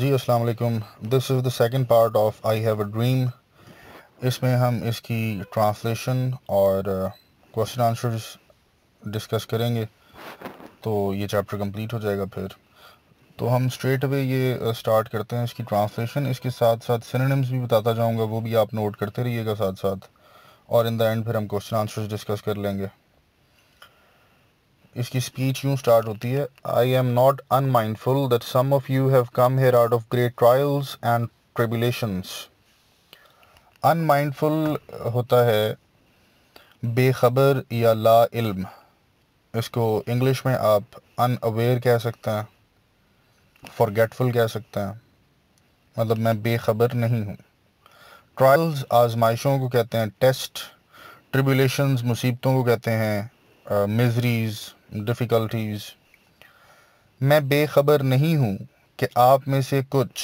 जी अस्सलाम वालेकुम this is the second part of I have a dream इसमें हम इसकी ट्रांसलेशन और क्वेश्चन आंसर्स डिस्कस करेंगे तो ये चैप्टर कंप्लीट हो जाएगा फिर तो हम स्ट्रेट अवे ये स्टार्ट uh, करते हैं इसकी ट्रांसलेशन इसके साथ साथ सिनेनिम्स भी बताता जाऊंगा वो भी आप नोट करते रहिएगा साथ साथ और इन द एंड फिर हम क्वेश्चन आंसर्स डिस्कस कर लेंगे इसकी स्पीच यूँ स्टार्ट होती है I am not unmindful that some of you have come here out of great trials and tribulations unmindful होता है बेखबर या ला इल्म इसको इंग्लिश में आप अन अवेयर कह सकते हैं फॉरगेटफुल कह सकते हैं मतलब मैं बेखबर नहीं हूँ ट्रायल्स आजमाइशों को कहते हैं टेस्ट ट्रिबुलेशंस मुसीबतों को कहते हैं मिजरीज़ डिफ़िकल्टीज़ मैं बेखबर नहीं हूँ कि आप में से कुछ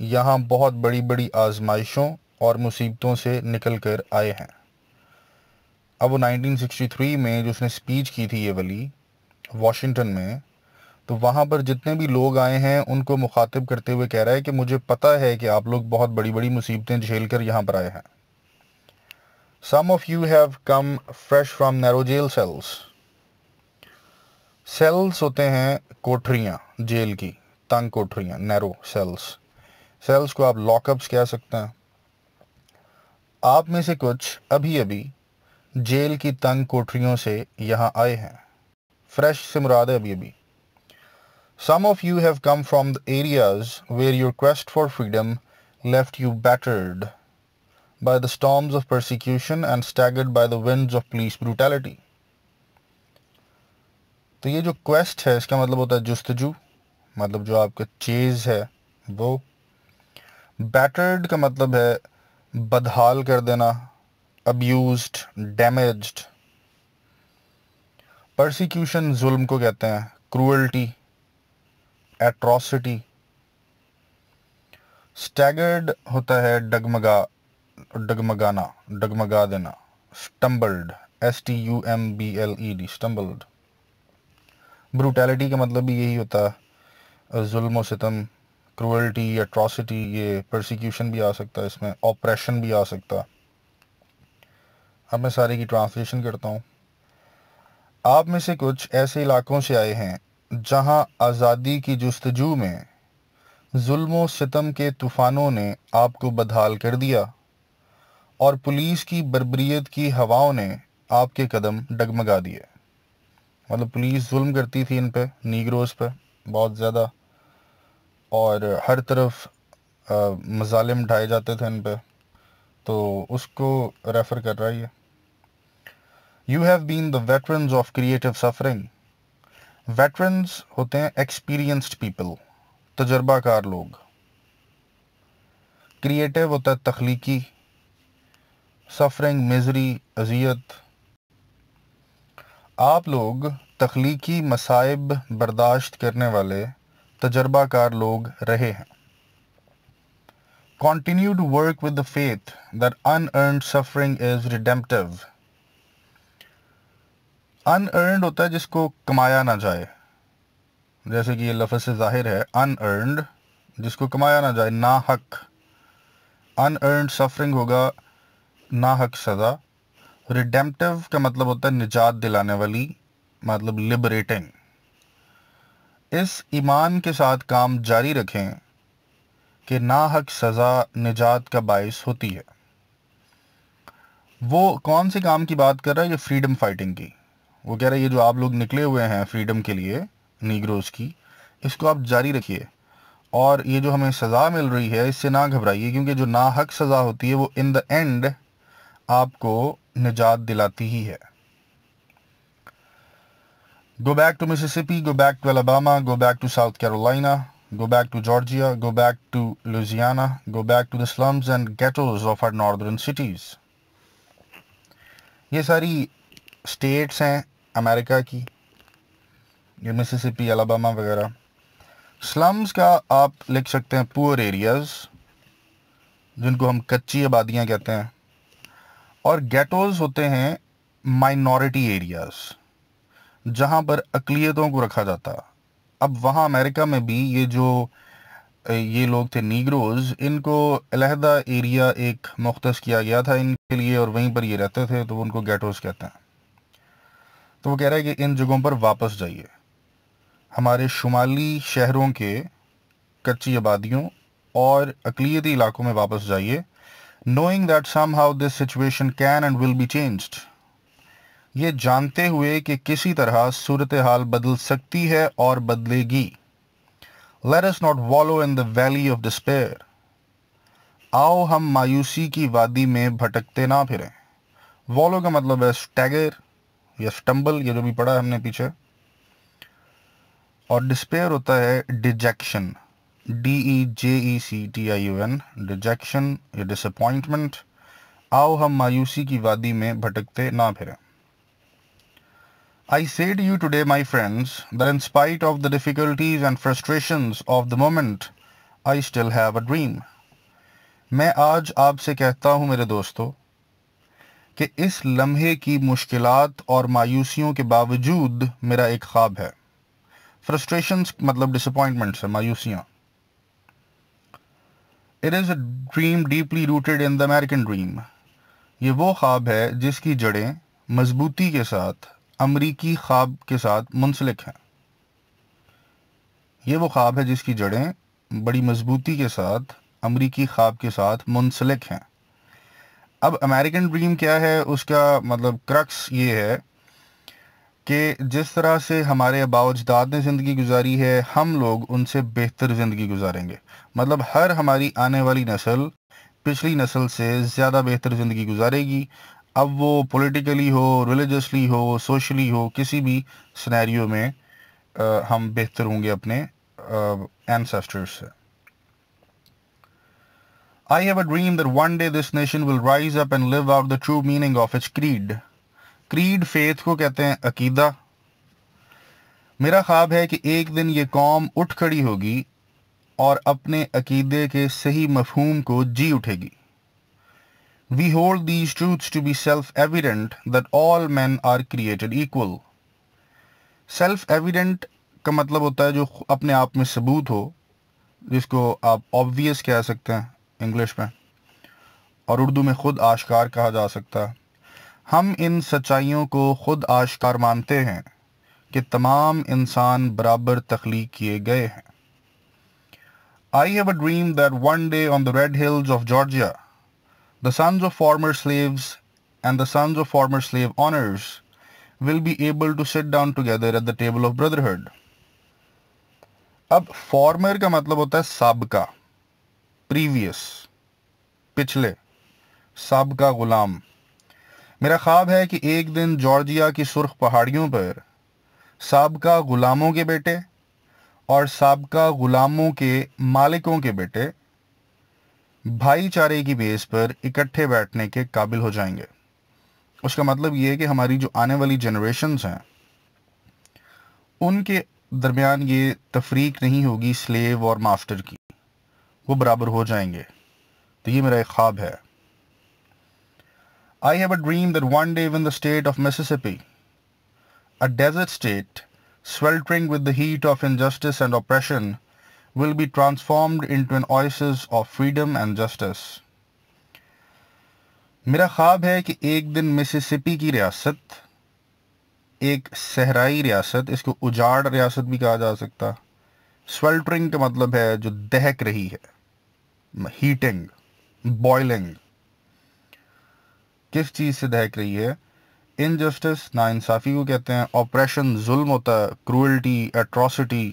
यहाँ बहुत बड़ी बड़ी आजमाइशों और मुसीबतों से निकल कर आए हैं अब वो 1963 में जो उसने स्पीच की थी ये वली वाशिंगटन में तो वहाँ पर जितने भी लोग आए हैं उनको मुखातिब करते हुए कह रहा है कि मुझे पता है कि आप लोग बहुत बड़ी बड़ी मुसीबतें झेल कर यहाँ पर आए हैं some of you have come fresh from narrow jail cells cells होते हैं कोठरियाँ जेल की तंग कोठरियाँ नैरो सेल्स सेल्स को आप लॉकअप्स कह सकते हैं आप में से कुछ अभी अभी जेल की तंग कोठरियों से यहाँ आए हैं फ्रेश से मुराद है अभी अभी some of you have come from the areas where your quest for freedom left you battered by the storms of persecution and staggered by the winds of police brutality तो ये जो क्वेस्ट है इसका मतलब होता है जस्तजू मतलब जो आपका चेज़ है वो बैटर्ड का मतलब है बदहाल कर देना अब्यूज डैमेज परसिक्यूशन जुल्म को कहते हैं क्रूअल्टी एट्रॉसिटी स्टैगर्ड होता है डगमगा डगमगाना डगमगा देना stumbled S T U M B L E D stumbled brutality का मतलब भी यही होता है जुल्म सितम क्रूअल्टी अट्रॉसिटी ये प्रोसिक्यूशन भी आ सकता है इसमें ऑपरेशन भी आ सकता अब मैं सारे की ट्रांसलेशन करता हूँ आप में से कुछ ऐसे इलाकों से आए हैं जहाँ आज़ादी की जस्तजू में जुल्म सितम के तूफ़ानों ने आपको बदहाल कर दिया और पुलिस की बरबरीत की हवाओं ने आपके कदम डगमगा दिए मतलब पुलिस जुल्म करती थी इन पर नीग्रोज़ पर बहुत ज़्यादा और हर तरफ मजालम ढाए जाते थे इन पर तो उसको रेफ़र कर रहा है ये you have been the veterans of creative suffering veterans होते हैं एक्सपीरियंस्ड पीपल तजर्बाकार लोग क्रिएटिव होता है तख्लीकी सफरिंग मिजरी अजियत आप लोग तख्लीकी मसाइब बर्दाश्त करने वाले तजर्बाकार लोग रहे हैं continue to work with the faith that unearned suffering is redemptive earned होता है जिसको कमाया ना जाए जैसे कि ये लफज से जाहिर है अनअर्नड जिसको कमाया ना जाए ना हक अन अर्नड सफरिंग होगा ना हक सजा रिडेम्पटिव का मतलब होता है निजात दिलाने वाली मतलब लिबरेटिंग इस ईमान के साथ काम जारी रखें कि ना हक सज़ा निजात का बायस होती है वो कौन से काम की बात कर रहा है ये फ्रीडम फाइटिंग की वो कह रहा है ये जो आप लोग निकले हुए हैं फ्रीडम के लिए नीग्रोज़ की इसको आप जारी रखिए और ये जो हमें सज़ा मिल रही है इससे ना घबराइए क्योंकि जो ना हक सज़ा होती है वो इन द एंड आपको निजात दिलाती ही है go back to Mississippi go back to Alabama go back to South Carolina go back to Georgia go back to Louisiana go back to the slums and ghettos of our northern cities ये सारी states हैं America की ये Mississippi Alabama वगैरह slums का आप लिख सकते हैं पुअर एरियाज़ जिनको हम कच्ची आबादियाँ कहते हैं और गेटोज़ होते हैं माइनॉरिटी एरियाज जहाँ पर अकलीतों को रखा जाता अब वहाँ अमेरिका में भी ये जो ये लोग थे नीग्रोज इनको अलहदा एरिया एक मुख्त किया गया था इनके लिए और वहीं पर ये रहते थे तो उनको गेटोज़ कहते हैं तो वो कह रहा है कि इन जगहों पर वापस जाइए हमारे शुमाली शहरों के कच्ची आबादियों और अकलीती इलाकों में वापस जाइए that somehow this situation can and will be changed. ये जानते हुए कि किसी तरह सूरत हाल बदल सकती है और बदलेगी let's not wallow in the valley of despair आओ हम मायूसी की वादी में भटकते ना फिरें वॉलो का मतलब है स्टैगर या स्टम्बल ये जो भी पढ़ा है हमने पीछे और डिस्पेयर होता है डिजेक्शन D-E-J-E-C-T-I-O-N डिजेक्शन या Disappointment, आओ हम मायूसी की वादी में भटकते ना फिरें I said you today, my friends, that in spite of the difficulties and frustrations of the moment, I still have a dream. मैं आज आपसे कहता हूं मेरे दोस्तों कि इस लम्हे की मुश्किलात और मायूसियों के बावजूद मेरा एक ख्वाब है फ्रस्ट्रेशन मतलब डिसअपॉइंटमेंट्स है मायूसियाँ it is a dream deeply rooted in the American dream ये वो ख्वाब है जिसकी जड़ें मजबूती के साथ अमरीकी ख्वाब के साथ मुंसलिक हैं ये वो ख्वाब है जिसकी जड़ें बड़ी मजबूती के साथ अमरीकी ख्वाब के साथ मुंसलिक हैं अब अमेरिकन ड्रीम क्या है उसका मतलब क्रक्स ये है कि जिस तरह से हमारे बावजदाद ने ज़िंदगी गुजारी है हम लोग उनसे बेहतर ज़िंदगी गुजारेंगे मतलब हर हमारी आने वाली नस्ल पिछली नस्ल से ज़्यादा बेहतर ज़िंदगी गुजारेगी अब वो पॉलिटिकली हो रिलीजसली हो सोशली हो किसी भी सिनेरियो में आ, हम बेहतर होंगे अपने एनसेस्टर्स से I have a dream that one day this nation will rise up and live out the true meaning of its creed creed faith को कहते हैं अकीदा मेरा ख्वाब है कि एक दिन ये कौम उठ खड़ी होगी और अपने अकीदे के सही मफहूम को जी उठेगी we hold these truths to be self evident that all men are created equal self evident का मतलब होता है जो अपने आप में सबूत हो जिसको आप ऑब्वियस कह सकते हैं इंग्लिश में और उर्दू में ख़ुद आश्कार कहा जा सकता है हम इन सच्चाइयों को खुद आश्कार मानते हैं कि तमाम इंसान बराबर तखलीक किए गए हैं I have a dream that one day on the red hills of Georgia the sons of former slaves and the sons of former slave owners will be able to sit down together at the table of brotherhood अब former का मतलब होता है सबका previous पिछले सबका गुलाम मेरा ख्वाब है कि एक दिन जॉर्जिया की सुर्ख पहाड़ियों पर सबका ग़ुलामों के बेटे और सबका ग़ुलामों के मालिकों के बेटे भाईचारे की बेस पर इकट्ठे बैठने के काबिल हो जाएंगे उसका मतलब ये है कि हमारी जो आने वाली जनरेशन्स हैं उनके दरमियान ये तफरीक नहीं होगी स्लेव और मास्टर की वो बराबर हो जाएंगे तो ये मेरा एक ख्वाब है I have a dream that one day when the state of Mississippi, a desert state, sweltering with the heat of injustice and oppression, will be transformed into an oasis of freedom and justice. मेरा ख्वाब है कि एक दिन Mississippi की रियासत एक सहराई रियासत इसको उजाड़ रियासत भी कहा जा सकता स्वेल्टरिंग का मतलब है जो दहक रही है हीटिंग बॉइलिंग किस चीज़ से दहक रही है इनजस्टिस इंसाफी को कहते हैं ऑपरेशन जुल्म होता है क्रूअल्टी एट्रॉसिटी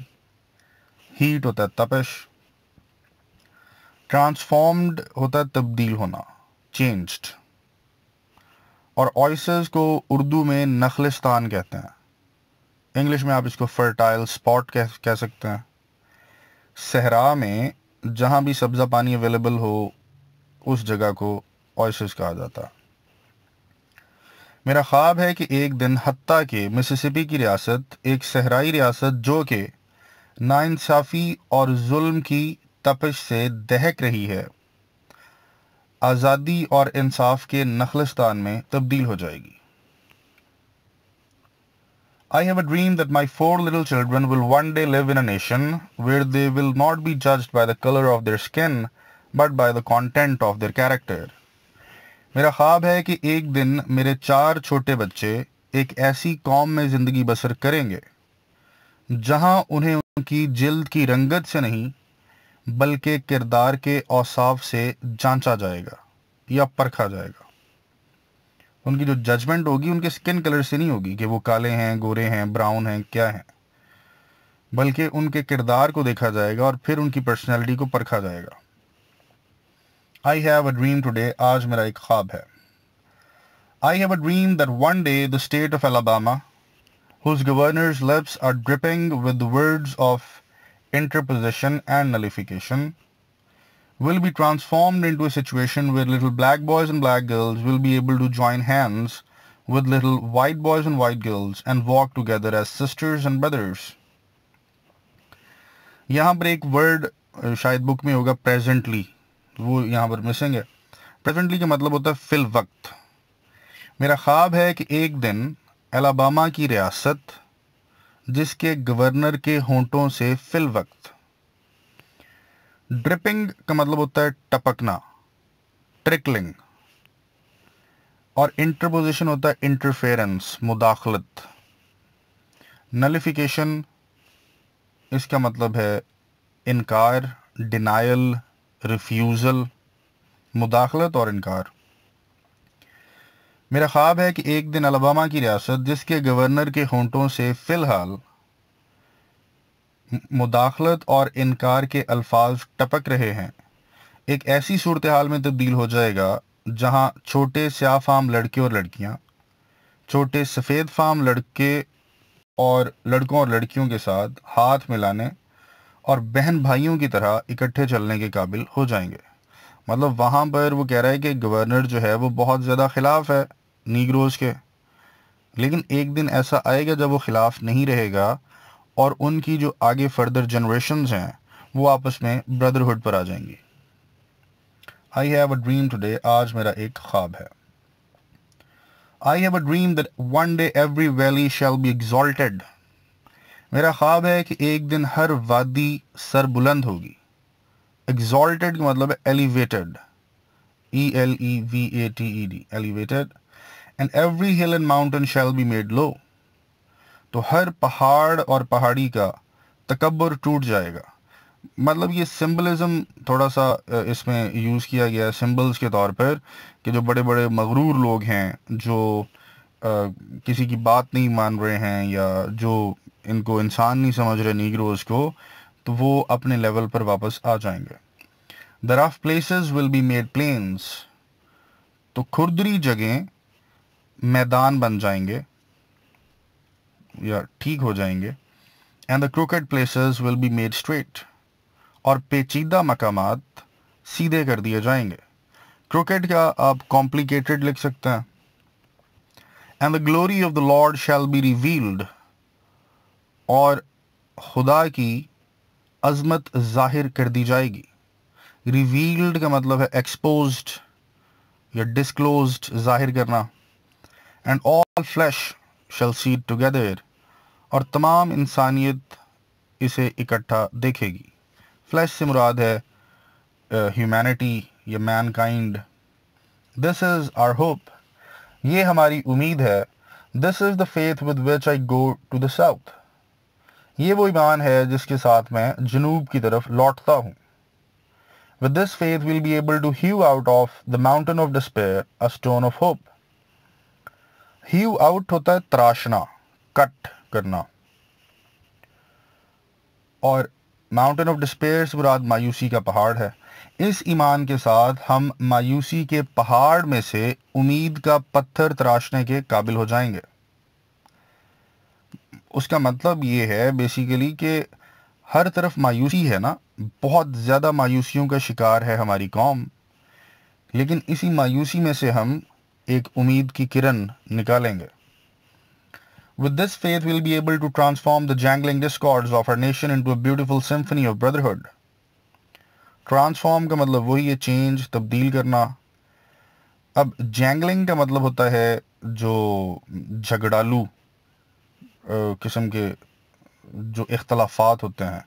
हीट होता है तपश ट्रांसफॉर्म्ड होता है तब्दील होना चेंज्ड और ऑइसेस को उर्दू में नखलिस्तान कहते हैं इंग्लिश में आप इसको फर्टाइल स्पॉट कह कह सकते हैं सहरा में जहाँ भी सब्ज़ा पानी अवेलेबल हो उस जगह को ऑइसर्स कहा जाता है मेरा ख्वाब है कि एक दिन हती के मिसिसिपी की रियासत एक सहराई रियासत जो कि नाइंसाफ़ी और जुल्म की तपश से दहक रही है आज़ादी और इंसाफ के नखलिस्तान में तब्दील हो जाएगी I have a dream that my four little children will one day live in a nation where they will not be judged by the color of their skin, but by the content of their character. मेरा ख्वाब है कि एक दिन मेरे चार छोटे बच्चे एक ऐसी कौम में ज़िंदगी बसर करेंगे जहां उन्हें उनकी जिल्द की रंगत से नहीं बल्कि किरदार के औसाफ से जांचा जाएगा या परखा जाएगा उनकी जो जजमेंट होगी उनके स्किन कलर से नहीं होगी कि वो काले हैं गोरे हैं ब्राउन हैं क्या हैं बल्कि उनके किरदार को देखा जाएगा और फिर उनकी पर्सनैलिटी को परखा जाएगा I have a dream today, आज मेरा एक khwab है. I I have a dream that one day the state of Alabama, whose governor's lips are dripping with the words of interposition and nullification, will be transformed into a situation where little black boys and black girls will be able to join hands with little white boys and white girls and walk together as sisters and brothers. यहाँ पर एक word शायद book में होगा presently वो यहाँ पर missing है प्रेजेंटली का मतलब होता है फिल वक्त मेरा ख्वाब है कि एक दिन एलाबामा की रियासत जिसके गवर्नर के होंटों से फिल वक्त ड्रिपिंग का मतलब होता है टपकना ट्रिकलिंग और इंटरपोजिशन होता है इंटरफेरेंस मुदाखलत नलिफिकेशन इसका मतलब है इनकार डिनाइल रिफ्यूज़ल मुदाखलत और इनकार मेरा ख्वाब है कि एक दिन अलबामा की रियासत जिसके गवर्नर के होंटों से फ़िलहाल मुदाखलत और इनकार के अल्फाज टपक रहे हैं एक ऐसी सूरत हाल में तब्दील हो जाएगा जहां छोटे फाम लड़के और लड़कियां छोटे सफ़ेद फाम लड़के और लड़कों और लड़कियों के साथ हाथ मिलाने और बहन भाइयों की तरह इकट्ठे चलने के काबिल हो जाएंगे मतलब वहाँ पर वो कह रहा है कि गवर्नर जो है वो बहुत ज़्यादा ख़िलाफ़ है नीग्रोज़ के लेकिन एक दिन ऐसा आएगा जब वो ख़िलाफ़ नहीं रहेगा और उनकी जो आगे फर्दर जनरेशन हैं वो आपस में ब्रदरहुड पर आ जाएंगी I have a dream today आज मेरा एक ख्वाब है I have a dream that one day every valley shall be exalted मेरा ख्वाब है कि एक दिन हर वादी सर बुलंद होगी एग्जॉल्टेड का मतलब है elevated E L E V A T E D elevated and every hill and mountain shall be made low तो हर पहाड़ और पहाड़ी का तकबर टूट जाएगा मतलब ये सिम्बलिज़म थोड़ा सा इसमें यूज़ किया गया है सिम्बल्स के तौर पर कि जो बड़े बड़े मगरूर लोग हैं जो किसी की बात नहीं मान रहे हैं या जो इनको इंसान नहीं समझ रहे नीग्रोज को तो वो अपने लेवल पर वापस आ जाएंगे the rough places will be made plains तो खुरदरी जगह मैदान बन जाएंगे या ठीक हो जाएंगे and the crooked places will be made straight और पेचीदा मकाम सीधे कर दिए जाएंगे क्रिकेट का आप कॉम्प्लिकेटेड लिख सकते हैं and the glory of the lord shall be revealed और खुदा की अजमत जाहिर कर दी जाएगी रिवील्ड का मतलब है एक्सपोज या डिसक्लोज जाहिर करना and all flesh shall see together और तमाम इंसानियत इसे इकट्ठा देखेगी फ्लैश से मुराद है ह्यूमैनिटी uh, या mankind this is our hope ये हमारी उम्मीद है this is the faith with which I go to the south ये वो ईमान है जिसके साथ मैं जनूब की तरफ लौटता हूँ with this faith will be able to hew out of the mountain of despair a stone of hope hew out होता है तराशना कट करना और माउंटेन ऑफ डिस्पेयर से मुराद मायूसी का पहाड़ है इस ईमान के साथ हम मायूसी के पहाड़ में से उम्मीद का पत्थर तराशने के काबिल हो जाएंगे उसका मतलब ये है बेसिकली कि हर तरफ मायूसी है ना बहुत ज़्यादा मायूसियों का शिकार है हमारी कौम लेकिन इसी मायूसी में से हम एक उम्मीद की किरण निकालेंगे with this faith will be able to transform the jangling discords of our nation into a beautiful symphony of brotherhood transform का मतलब वही है चेंज तब्दील करना अब जैंगलिंग का मतलब होता है जो झगड़ालू किस्म के जो इख्तलाफात होते हैं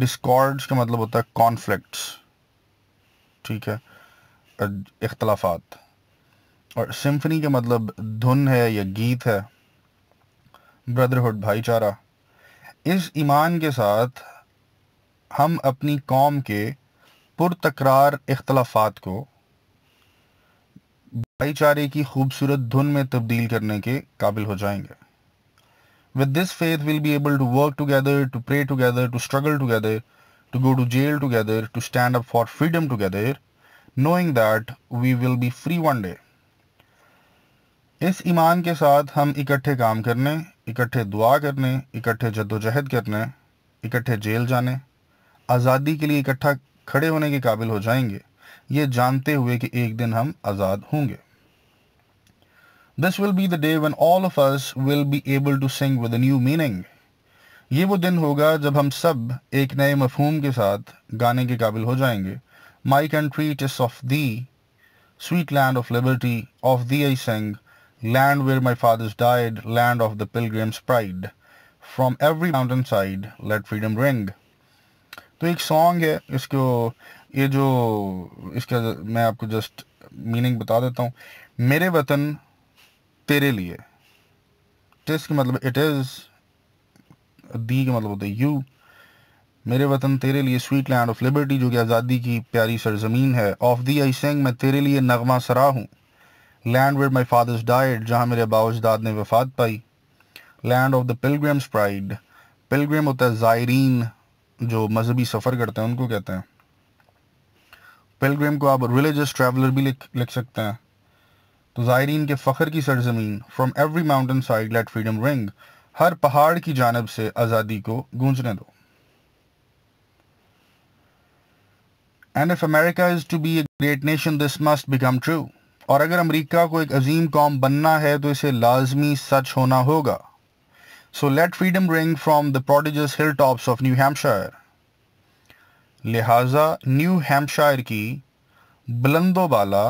डिस्कॉर्ड्स का मतलब होता है कॉन्फ्लिक्ट्स ठीक है इख्तलाफात और सिम्फनी का मतलब धुन है या गीत है ब्रदरहुड भाईचारा इस ईमान के साथ हम अपनी कौम के पुरतकरार इख्तलाफात को भाईचारे की खूबसूरत धुन में तब्दील करने के काबिल हो जाएंगे with this faith will be able to work together to pray together to struggle together to go to jail together to stand up for freedom together knowing that we will be free one day इस ईमान के साथ हम इकट्ठे काम करने इकट्ठे दुआ करने इकट्ठे जद्दोजहद करने इकट्ठे जेल जाने आज़ादी के लिए इकट्ठा खड़े होने के काबिल हो जाएंगे ये जानते हुए कि एक दिन हम आज़ाद होंगे this will be the day when all of us will be able to sing with new meaning ये वो दिन होगा जब हम सब एक नए मफहूम के साथ गाने के काबिल हो जाएंगे my country TISS of the sweet land of liberty of the I Singh land where my fathers died land of the pilgrim's pride from every mountain side let freedom ring तो एक सॉन्ग है इसको ये जो इसका मैं आपको just meaning बता देता हूँ मेरे वतन तेरे लिए टिस तो मतलब इट इज़ दी का मतलब होता है यू मेरे वतन तेरे लिए स्वीट लैंड ऑफ लिबर्टी जो कि आज़ादी की प्यारी सरजमीन है ऑफ दी आई सेंग मैं तेरे लिए नगमा सरा हूँ land where my fathers died जहाँ मेरे बाजदाद ने वफात पाई land of the pilgrims pride pilgrim होता है ज़ायरीन जो मजहबी सफ़र करते हैं उनको कहते हैं पेलग्रेम को आप रिलीजियस ट्रैवलर भी लिख लिख सकते हैं तो ज़ायरीन के फ़खर की सरजमीन from every mountain side let freedom ring हर पहाड़ की जानब से आज़ादी को गूंजने दो and if America is to be a great nation this must become true और अगर अमेरिका को एक अजीम कौम बनना है तो इसे लाजमी सच होना होगा so let freedom ring ring the the hill hilltops of New Hampshire. लिहाजा न्यू हैम्पशायर की बुलंदोबाला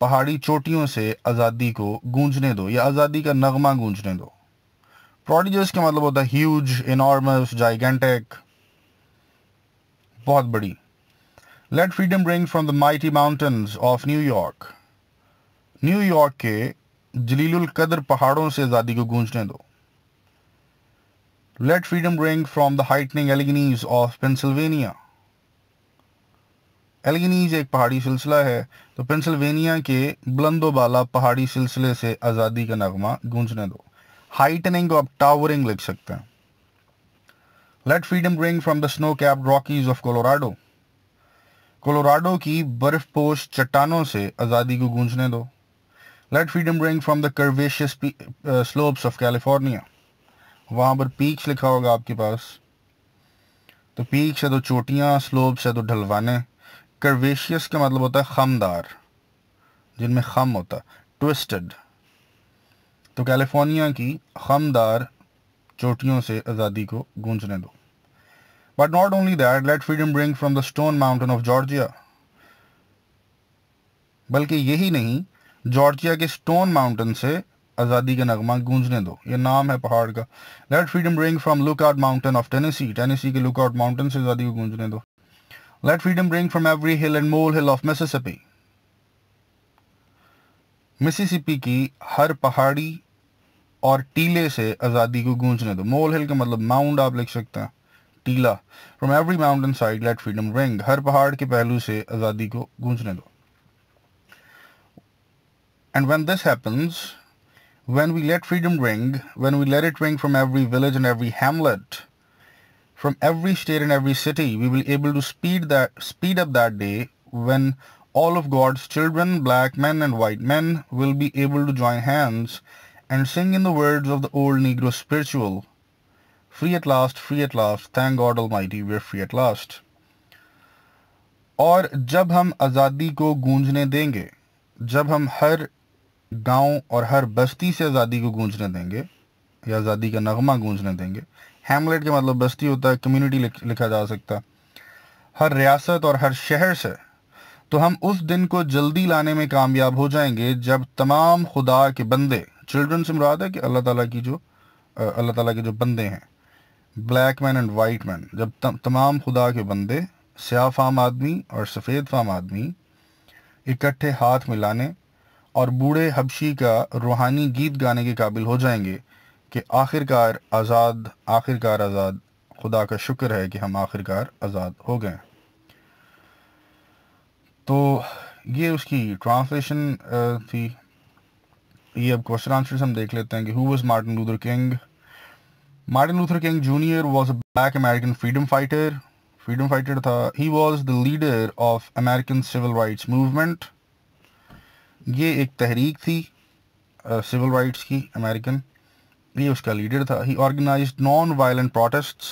पहाड़ी चोटियों से आज़ादी को गूंजने दो या आज़ादी का नगमा गूंजने दो प्रोडिजस का मतलब होता है ह्यूज इनॉर्मस जाइगेंटिक बहुत बड़ी let freedom ring from the mighty mountains of New York New York के जलीलुल कदर पहाड़ों से आज़ादी को गूंजने दो Let freedom ring from the heightening Alleghenies of Pennsylvania. एलगिनीज एक पहाड़ी सिलसिला है तो पेंसिल्वेनिया के बुलंदोबाला पहाड़ी सिलसिले से आज़ादी का नगमा गूंजने दो हाइटनिंग को आप टावरिंग लिख सकते हैं let freedom ring from the snow cap Rockies of Colorado Colorado की बर्फ बर्फपोश चट्टानों से आज़ादी को गूंजने दो let freedom ring from the curvaceous slopes of California वहां पर पीक लिखा होगा आपके पास तो पीक्स है तो चोटियां स्लोप्स है तो ढलवाने कर्वेशियस का मतलब होता है खमदार जिनमें खम होता है ट्विस्टेड तो कैलिफोर्निया की खमदार चोटियों से आज़ादी को गूंजने दो but not only that let freedom ring from the Stone Mountain of Georgia बल्कि यही नहीं जॉर्जिया के स्टोन माउंटेन से आज़ादी का नगमा गूंजने दो ये नाम है पहाड़ का let freedom ring from Lookout Mountain of Tennessee Tennessee के लुक आउट माउंटेन से आज़ादी को गूंजने दो let freedom ring from every hill and molehill of Mississippi Mississippi की हर पहाड़ी और टीले से आज़ादी को गूंजने दो मोल हिल का मतलब माउंट आप लिख सकते हैं टीला from every mountain side let freedom ring हर पहाड़ के पहलू से आज़ादी को गूंजने दो and when this happens when we let freedom ring, when we let it ring from every village and every hamlet, from every state and every city, we will be able to speed that speed up that day when all of God's children, black men and white men, will be able to join hands and sing in the words of the old Negro spiritual. Free at last, free at last, thank God Almighty, we're free at last. Or jab hum azadi ko गूंजने denge, jab hum har गांव और हर बस्ती से आज़ादी को गूंजने देंगे या आज़ादी का नगमा गूंजने देंगे हेमलेट के मतलब बस्ती होता है कम्युनिटी लिखा जा सकता हर रियासत और हर शहर से तो हम उस दिन को जल्दी लाने में कामयाब हो जाएंगे जब तमाम खुदा के बंदे चिल्ड्रन से मुराद है कि अल्लाह ताला की जो अल्लाह ताला के जो बंदे हैं black man and white man जब त, तमाम खुदा के बंदे स्याह फाम आदमी और सफ़ेद फाम आदमी इकट्ठे हाथ मिलाने और बूढ़े हबशी का रूहानी गीत गाने के काबिल हो जाएंगे कि आखिरकार आज़ाद आखिरकार आज़ाद खुदा का शुक्र है कि हम आखिरकार आज़ाद हो गए तो ये उसकी ट्रांसलेशन थी ये अब क्वेश्चन आंसर हम देख लेते हैं कि who was Martin Luther King Martin Luther King Junior was a black American freedom fighter freedom fighter था he was the leader of American civil rights movement ये एक तहरीक थी सिविल uh, राइट्स की अमेरिकन ये उसका लीडर था he organize non violent protest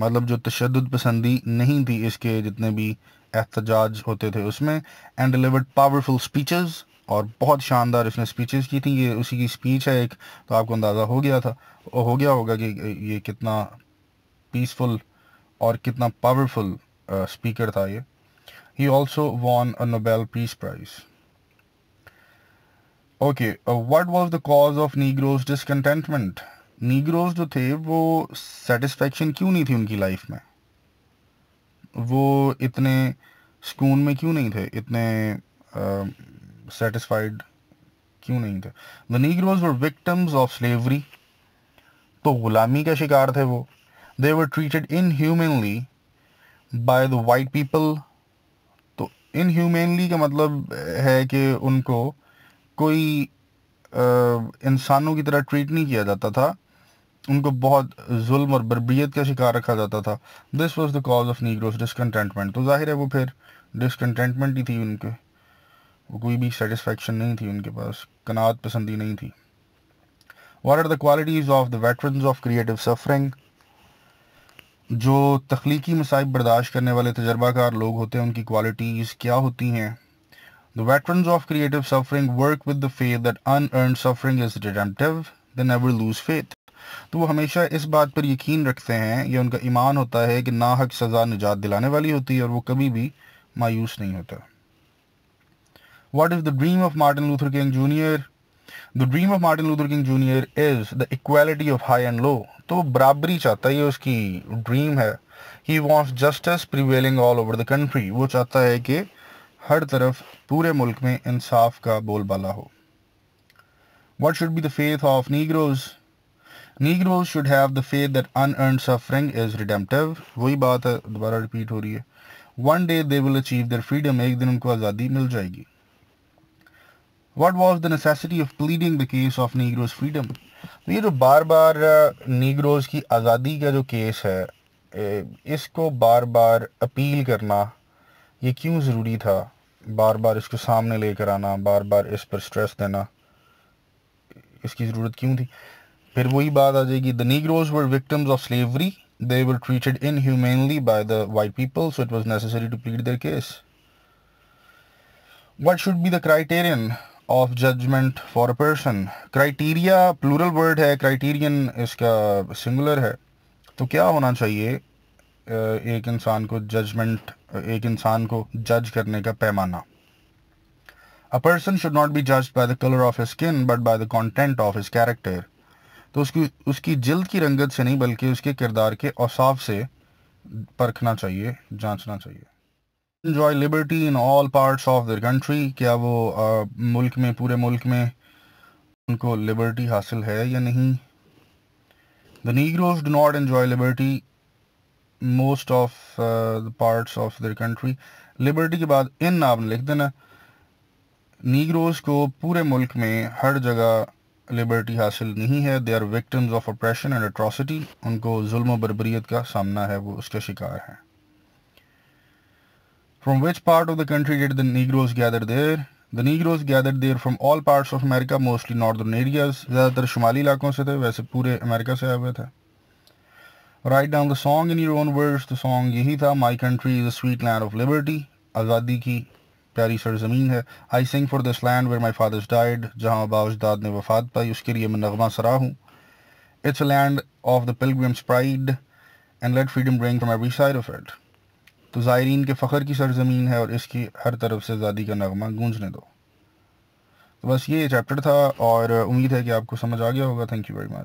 मतलब जो तशद पसंदी नहीं थी इसके जितने भी एहतजाज होते थे उसमें एंड डिलीवर्ड पावरफुल स्पीचेस और बहुत शानदार इसने स्पीचेस की थी ये उसी की स्पीच है एक तो आपको अंदाज़ा हो गया था हो गया होगा कि ये कितना पीसफुल और कितना पावरफुल स्पीकर था ये he also won a Nobel peace prize okay what was the cause of negroes discontentment negroes जो थे वो सेटिस्फेक्शन क्यों नहीं थी उनकी लाइफ में वो इतने सुकून में क्यों नहीं थे इतने सेटिस्फाइड um, uh, क्यों नहीं थे the negroes were victims of slavery तो गुलामी का शिकार थे वो they were treated inhumanly by the white people तो इनह्यूमनली का मतलब है कि उनको कोई इंसानों की तरह ट्रीट नहीं किया जाता था उनको बहुत जुल्म और बरबरीत का शिकार रखा जाता था this was the cause of negroes discontentment तो जाहिर है वो फिर डिसकंटेंटमेंट ही थी उनके वो कोई भी सेटिस्फेक्शन नहीं थी उनके पास कनात पसंदी नहीं थी what are the qualities of the veterans of creative suffering जो तख्लीकी मसाइब बर्दाश्त करने वाले तजर्बाकार लोग होते हैं उनकी क्वालिटीज़ क्या होती हैं The veterans of creative suffering work with the faith that unearned suffering is redemptive. They never lose faith. तो वो हमेशा इस बात पर यकीन रखते हैं ये उनका ईमान होता है कि ना हक सजा निजात दिलाने वाली होती है और वो कभी भी मायूस नहीं होता what is the dream of Martin Luther King Junior the dream of Martin Luther King Junior is the equality of high and low तो बराबरी चाहता है ये उसकी ड्रीम है he wants justice prevailing all over the country वो चाहता है कि हर तरफ पूरे मुल्क में इंसाफ का बोलबाला हो what should be the faith of negroes negroes should have the faith that unearned suffering is redemptive वही बात है दोबारा रिपीट हो रही है one day they will achieve their freedom एक दिन उनको आज़ादी मिल जाएगी what was the necessity of pleading the case of negroes freedom तो ये जो बार बार नीग्रोज की आज़ादी का जो केस है इसको बार बार अपील करना ये क्यों ज़रूरी था बार बार इसको सामने लेकर आना बार बार इस पर स्ट्रेस देना इसकी ज़रूरत क्यों थी फिर वही बात आ जाएगी the negroes were victims of slavery they were treated inhumanly by the white people so it was necessary to plead their case what should be the criterion of judgement for a person criteria plural word है criterion इसका singular है तो क्या होना चाहिए एक इंसान को जजमेंट एक इंसान को जज करने का पैमाना a person should not be जज by the colour of skin but by the content of his character तो उसकी उसकी जिल्द की रंगत से नहीं बल्कि उसके किरदार के औसाफ से परखना चाहिए जांचना चाहिए enjoy liberty in all parts of their country क्या वो आ, मुल्क में पूरे मुल्क में उनको लिबर्टी हासिल है या नहीं the negroes do not enjoy liberty most of parts of their country liberty के बाद इन आपने लिख देना नीग्रोज को पूरे मुल्क में हर जगह लिबर्टी हासिल नहीं है they are victims of oppression and atrocity उनको जुल्म बरबरीत का सामना है वो उसका शिकार है from which part of the country did the negroes gather there the negroes gather there from all parts of America mostly northern areas ज़्यादातर शुमाली इलाकों से थे वैसे पूरे अमेरिका से आए हुए थे write down the song in your own words तो सॉन्ग यही था my country is a sweet land of liberty आज़ादी की प्यारी सरजमीन है I sing for this land where my fathers died जहाँ अबा उजदाद ने वफात पाई उसके लिए मैं नगमा सरा हूँ it's a land of the pilgrims pride and let freedom ring from every side of it तो ज़ायरीन के फ़खर की सरजमीन है और इसकी हर तरफ से आज़ादी का नगमा गूंजने दो तो बस ये चैप्टर था और उम्मीद है कि आपको समझ आ गया होगा थैंक यू वेरी मच